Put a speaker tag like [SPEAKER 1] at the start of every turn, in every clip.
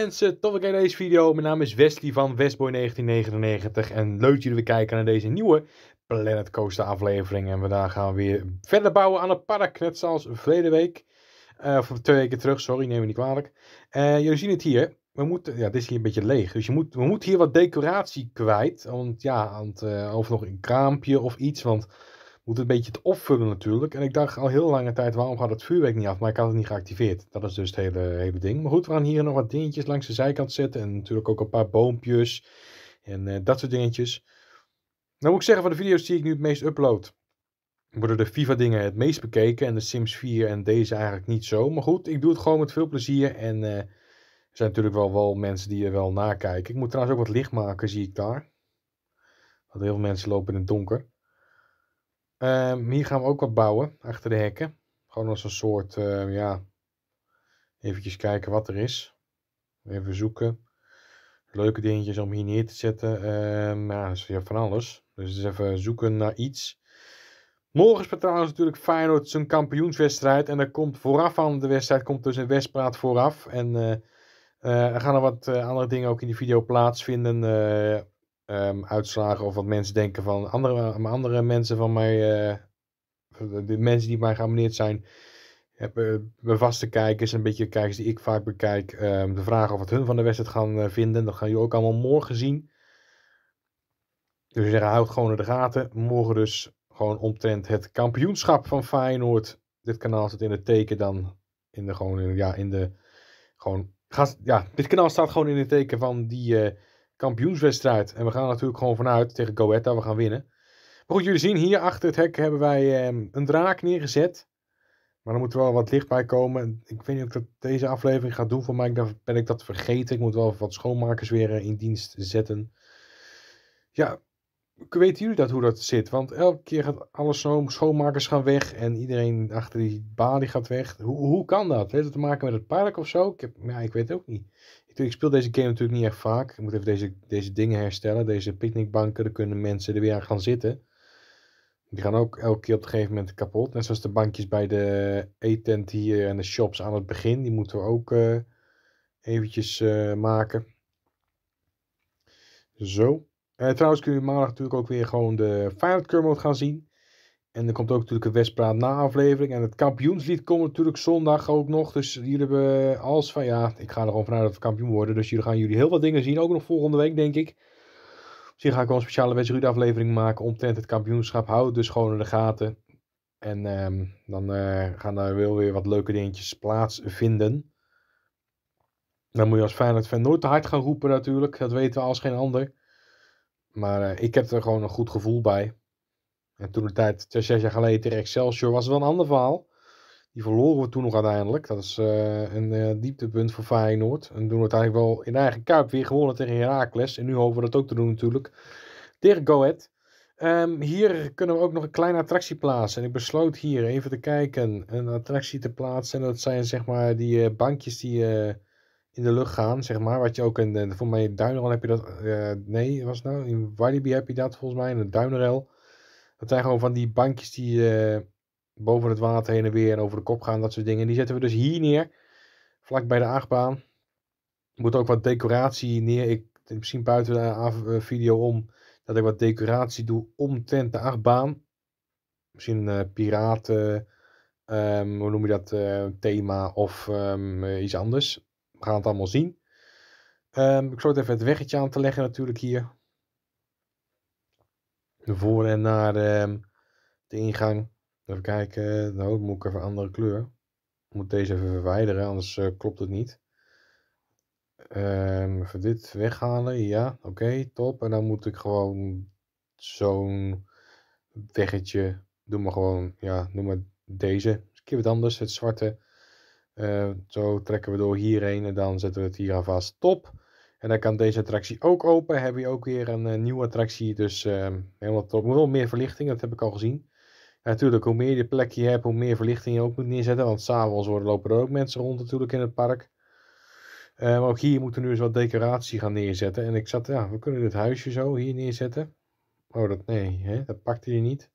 [SPEAKER 1] mensen, tot ik in deze video. Mijn naam is Wesley van Westboy1999 en leuk dat jullie weer kijken naar deze nieuwe Planet Coaster aflevering. En vandaag gaan we weer verder bouwen aan het park, net zoals verleden week. Eh, of twee weken terug, sorry, neem me niet kwalijk. Uh, jullie zien het hier, we moeten, ja, dit is hier een beetje leeg. Dus je moet, we moeten hier wat decoratie kwijt. Want ja, want, eh, of nog een kraampje of iets. Want moet een beetje het opvullen natuurlijk. En ik dacht al heel lange tijd, waarom gaat het vuurwerk niet af? Maar ik had het niet geactiveerd. Dat is dus het hele, hele ding. Maar goed, we gaan hier nog wat dingetjes langs de zijkant zetten. En natuurlijk ook een paar boompjes. En eh, dat soort dingetjes. Nou moet ik zeggen, van de video's die ik nu het meest upload... worden de FIFA dingen het meest bekeken. En de Sims 4 en deze eigenlijk niet zo. Maar goed, ik doe het gewoon met veel plezier. En eh, er zijn natuurlijk wel, wel mensen die er wel nakijken. Ik moet trouwens ook wat licht maken, zie ik daar. Want heel veel mensen lopen in het donker. Ehm, hier gaan we ook wat bouwen, achter de hekken. Gewoon als een soort, uh, ja, eventjes kijken wat er is. Even zoeken. Leuke dingetjes om hier neer te zetten. Um, ja, dus van alles. Dus even zoeken naar iets. Morgen is trouwens natuurlijk Feyenoord zijn kampioenswedstrijd. En er komt vooraf aan de wedstrijd komt dus een wedstrijd vooraf. En eh, eh, er gaan er wat eh, andere dingen ook in die video plaatsvinden. Ehm, uitslagen of wat mensen denken van andere, andere mensen van mij, uh, de mensen die mij geabonneerd zijn, hebben eh, mijn vaste kijkers een beetje kijkers die ik vaak bekijk, ehm, de vraag of wat hun van de wedstrijd gaan eh, vinden. Dat gaan jullie ook allemaal morgen zien. Dus zeggen, houd gewoon in de gaten. Morgen dus gewoon omtrent het kampioenschap van Feyenoord. Dit kanaal staat in het teken dan in de gewoon, ja, in de gewoon, ja, dit kanaal staat gewoon in het teken van die kampioenswedstrijd. En we gaan natuurlijk gewoon vanuit tegen Goetta we gaan winnen. Maar goed, jullie zien hier achter het hek hebben wij ehm, een draak neergezet. Maar er moet wel wat licht bij komen. Ik vind niet dat deze aflevering gaat doen. Voor mij ben ik dat vergeten. Ik moet wel wat schoonmakers weer eh, in dienst zetten. Ja, weten jullie dat hoe dat zit? Want elke keer gaat alles zo. Schoonmakers gaan weg en iedereen achter die balie gaat weg. Hoe, hoe kan dat? Heeft het te maken met het park of zo? Ik, heb, ja, ik weet het ook niet. Ik speel deze game natuurlijk niet echt vaak. Ik moet even deze, deze dingen herstellen. Deze picknickbanken, daar kunnen mensen er weer aan gaan zitten. Die gaan ook elke keer op een gegeven moment kapot. Net zoals de bankjes bij de etent hier en de shops aan het begin. Die moeten we ook uh, eventjes eh, maken. Zo. Eh, trouwens kun je maandag natuurlijk ook weer gewoon de Violet gaan zien. En er komt ook natuurlijk een Westpraat na aflevering. En het kampioenslied komt natuurlijk zondag ook nog. Dus hier hebben we als van ja, ik ga er gewoon vanuit dat we kampioen worden. Dus jullie gaan jullie heel wat dingen zien. Ook nog volgende week, denk ik. misschien ga ik wel een speciale wedstrijd aflevering maken omtrent het kampioenschap. Houd dus gewoon in de gaten. En ehm, dan eh, gaan daar wel weer wat leuke dingetjes plaatsvinden. Dan moet je als Feyenoord fan nooit te hard gaan roepen natuurlijk. Dat weten we als geen ander. Maar eh, ik heb er gewoon een goed gevoel bij. En toen de tijd, zes jaar geleden tegen Excelsior, was wel een ander verhaal. Die verloren we toen nog uiteindelijk. Dat is eh, een eh, dieptepunt voor Feyenoord. En doen we uiteindelijk wel in eigen kuip weer gewonnen tegen Heracles. En nu hopen we dat ook te doen natuurlijk. Tegen Goed. Ehm, hier kunnen we ook nog een kleine attractie plaatsen. En ik besloot hier even te kijken. Een attractie te plaatsen. En dat zijn zeg maar die eh, bankjes die in de lucht gaan. Zeg maar. Wat je ook in, volgens mij in heb je dat. nee, was nou? In Walibi heb je dat volgens mij. In de Duinerel. Dat zijn gewoon van die bankjes die eh, boven het water heen en weer en over de kop gaan, dat soort dingen. Die zetten we dus hier neer, vlak bij de achtbaan. Er moet ook wat decoratie neer. Ik, misschien buiten de eh, video om dat ik wat decoratie doe omtrent de achtbaan. Misschien eh, piraten, ehm, hoe noem je dat, thema of ehm, iets anders. We gaan het allemaal zien. Um, ik sloot even het weggetje aan te leggen natuurlijk hier voor en naar de, ehm, de ingang. Even kijken, dan nou, moet ik even een andere kleur. Ik moet deze even verwijderen, anders eh, klopt het niet. Um, even dit weghalen, ja, oké, top. En dan moet ik gewoon zo'n weggetje, doe maar gewoon, ja, noem maar deze. een keer wat anders, het zwarte. Eh, zo trekken we door hierheen en dan zetten we het hier aan vast. Top. En dan kan deze attractie ook open. Heb je ook weer een, eh, nieuwe attractie. Dus uh, helemaal top. Wel meer verlichting, dat heb ik al gezien. natuurlijk, hoe meer je plekje hebt, hoe meer verlichting je ook moet neerzetten. Want s'avonds lopen er ook mensen rond natuurlijk in het park. Eh, maar ook hier moeten we nu eens wat decoratie gaan neerzetten. En ik zat, ja, we kunnen dit huisje zo hier neerzetten. Oh, dat nee, hè? dat pakte hij niet.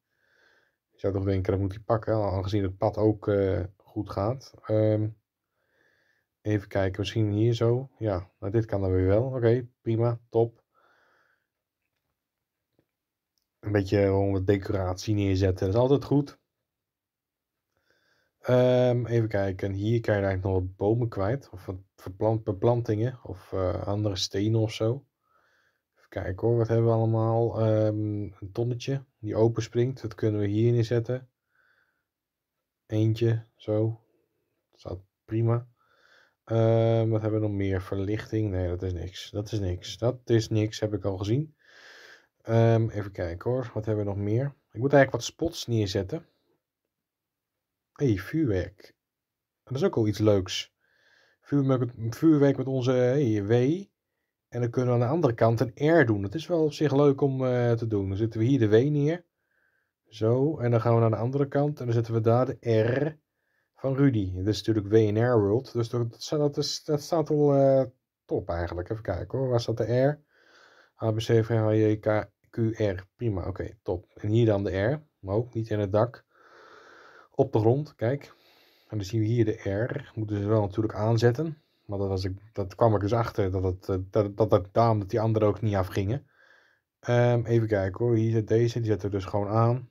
[SPEAKER 1] Ik zou toch denken, dat moet hij pakken, aangezien het pad ook eh, goed gaat. Um, Even kijken, misschien hier zo. Ja, dit kan dan weer wel. Oké, prima, top. Een beetje eh, gewoon wat decoratie neerzetten, dat is altijd goed. Ehm, even kijken, hier kan je eigenlijk nog wat bomen kwijt. Of wat verplant, beplantingen, of eh, andere stenen of zo. Even kijken hoor, wat hebben we allemaal? Ehm, een tonnetje die openspringt. dat kunnen we hier neerzetten. Eentje, zo. Dat staat prima. Ehm, wat hebben we nog meer? Verlichting? Nee, dat is niks. Dat is niks. Dat is niks, heb ik al gezien. Ehm, even kijken hoor. Wat hebben we nog meer? Ik moet eigenlijk wat spots neerzetten. hey, vuurwerk. Dat is ook al iets leuks. Vuurwerk, met onze W. En dan kunnen we aan de andere kant een R doen. Dat is wel op zich leuk om eh, te doen. Dan zetten we hier de W neer. Zo. En dan gaan we naar de andere kant. En dan zetten we daar de R van Rudy. Dit is natuurlijk WNR World, dus dat, dat staat al eh, top eigenlijk. Even kijken hoor, waar staat de R? ABC, VHJ, K, QR. Prima, oké, top. En hier dan de R, maar ook niet in het dak. Op de grond, kijk. En dan zien we hier de R. Moeten ze wel natuurlijk aanzetten. Maar dat, was ik, dat kwam ik dus achter, dat eh, dat, dat, dat, daarom dat die anderen ook niet afgingen. Ehm, even kijken hoor, hier zit deze, die zetten we dus gewoon aan.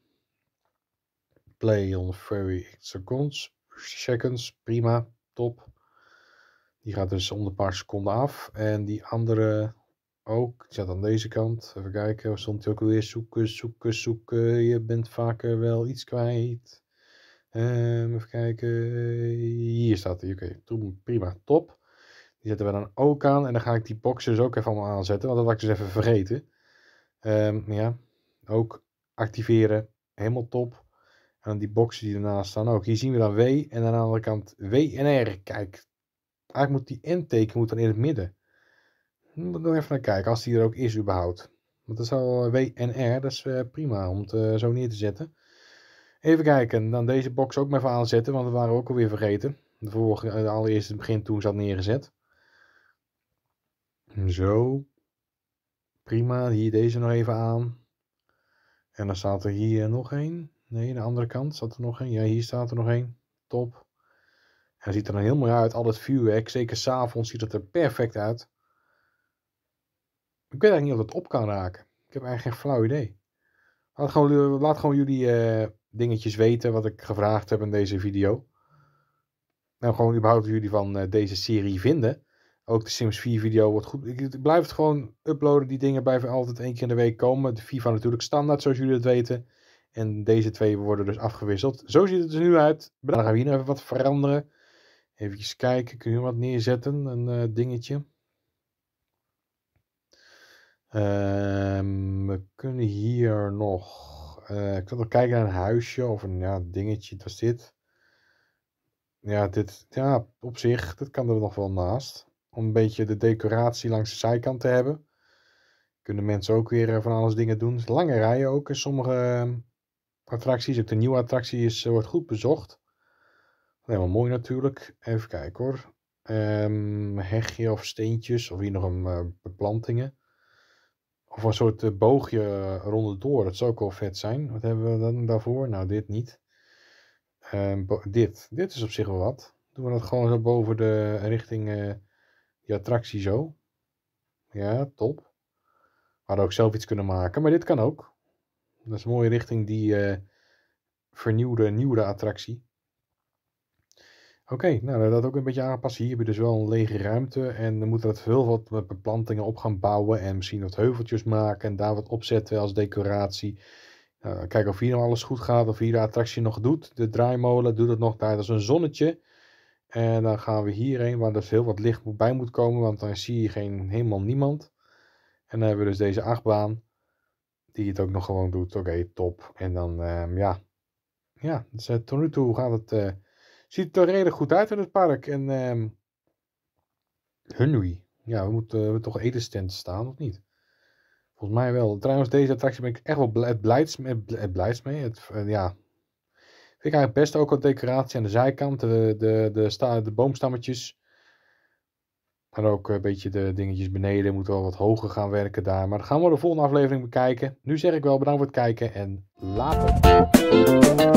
[SPEAKER 1] Play on 30 seconds seconds. Prima, top. Die gaat dus om de paar seconden af. En die andere ook. Ik zat aan deze kant. Even kijken, We stond hij ook weer? Zoeken, zoeken, zoeken. Je bent vaker wel iets kwijt. Ehm, even kijken. Hier staat hij. Oké, prima, top. Die zetten we dan ook aan. En dan ga ik die box dus ook even allemaal aanzetten. Want dat had ik dus even vergeten. Um, ja, ook activeren. Helemaal top. Dan die boxen die ernaast staan ook. Hier zien we dan W en aan de andere kant W en R. Kijk, eigenlijk moet die N-teken dan in het midden. Moet nog even naar kijken, als die er ook is überhaupt. Want dat is al eh, W en R, dat is eh, prima om het eh, zo neer te zetten. Even kijken, dan deze box ook maar even aanzetten, want we waren ook alweer vergeten. De vorige, de allereerste begin toen zat neergezet. Zo. Prima, hier deze nog even aan. En dan staat er hier nog een. Nee, aan de andere kant zat er nog een. Ja, hier staat er nog een. Top. Hij ziet er dan nou heel mooi uit. Al het vuurwerk. Zeker s'avonds ziet het er perfect uit. Ik weet eigenlijk niet of dat op kan raken. Ik heb eigenlijk geen flauw idee. Laat gewoon, laat gewoon jullie eh, dingetjes weten wat ik gevraagd heb in deze video. Nou, gewoon überhaupt jullie van eh, deze serie vinden. Ook de Sims 4 video wordt goed. Ik, blijf het gewoon uploaden. Die dingen blijven altijd één keer in de week komen. De FIFA natuurlijk standaard, zoals jullie het weten. En deze twee worden dus afgewisseld. Zo ziet het er nu uit. Dan gaan we hier nog even wat veranderen. Even kijken, kun je wat neerzetten? Een eh, dingetje. Ehm, we kunnen hier nog. Eh, ik wil nog kijken naar een huisje of een ja, dingetje. Dat is dit. Ja, dit. Ja, op zich. Dat kan er nog wel naast. Om een beetje de decoratie langs de zijkant te hebben. Kunnen mensen ook weer eh, van alles dingen doen. Lange rijen ook in sommige ehm, attracties. Ook de nieuwe attractie is, eh, wordt goed bezocht. Helemaal mooi natuurlijk. Even kijken hoor. Um, hegje of steentjes of hier nog een eh, beplantingen. Of een soort uh, boogje door. Dat zou ook wel vet zijn. Wat hebben we dan daarvoor? Nou, dit niet. Ehm, dit. Dit is op zich wel wat. Doen we dat gewoon zo boven de richting die attractie zo. Ja, top. We hadden ook zelf iets kunnen maken, maar dit kan ook. Dat is een mooie richting, die eh, vernieuwde, nieuwe attractie. Oké, nou dat ook een beetje aanpassen. Hier heb je dus wel een lege ruimte. En dan moeten we heel wat met beplantingen op gaan bouwen. En misschien wat heuveltjes maken. En daar wat opzetten als decoratie. Nou, kijken of hier nou alles goed gaat. Of hier de attractie nog doet. De draaimolen doet het nog daar. Dat is een zonnetje. En dan gaan we hierheen waar dus heel wat licht bij moet komen. Want dan zie je geen, helemaal niemand. En dan hebben we dus deze achtbaan die het ook nog gewoon doet. Oké, top. En dan, ehm, ja. Ja, dus eh, tot nu toe gaat het, uh, ziet er redelijk goed uit in het park. En um, ehm, Hunui. Ja, we moeten we toch etenstand staan, of niet? Volgens mij wel. Trouwens, deze attractie ben ik echt wel blij, blijds, blijds mee. Het, eh, ja. Vind ik eigenlijk best ook wat decoratie aan de zijkant. De, de, de, sta, de boomstammetjes. En ook een beetje de dingetjes beneden. Moeten wel wat hoger gaan werken daar. Maar dan gaan we de volgende aflevering bekijken. Nu zeg ik wel bedankt voor het kijken en later.